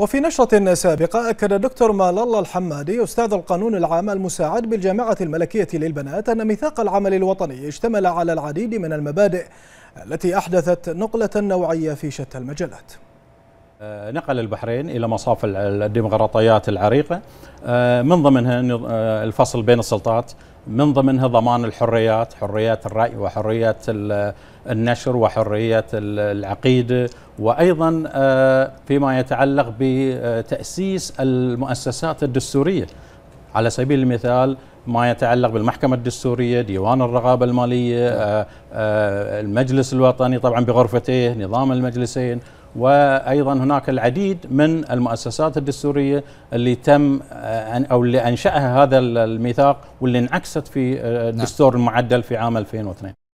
وفي نشرة سابقة أكد الدكتور مالالة الحمادي أستاذ القانون العام المساعد بالجامعة الملكية للبنات أن ميثاق العمل الوطني اشتمل على العديد من المبادئ التي أحدثت نقلة نوعية في شتى المجالات آه، نقل البحرين إلى مصاف الديمقراطيات العريقة آه، من ضمنها آه، الفصل بين السلطات من ضمنها ضمان الحريات حريات الرأي وحريات النشر وحرية العقيدة وأيضا آه، فيما يتعلق بتأسيس المؤسسات الدستورية على سبيل المثال ما يتعلق بالمحكمة الدستورية ديوان الرقابة المالية آه، آه، المجلس الوطني طبعا بغرفتيه نظام المجلسين وايضا هناك العديد من المؤسسات الدستوريه اللي تم آه، او اللي انشاها هذا الميثاق واللي انعكست في آه، نعم. الدستور المعدل في عام 2002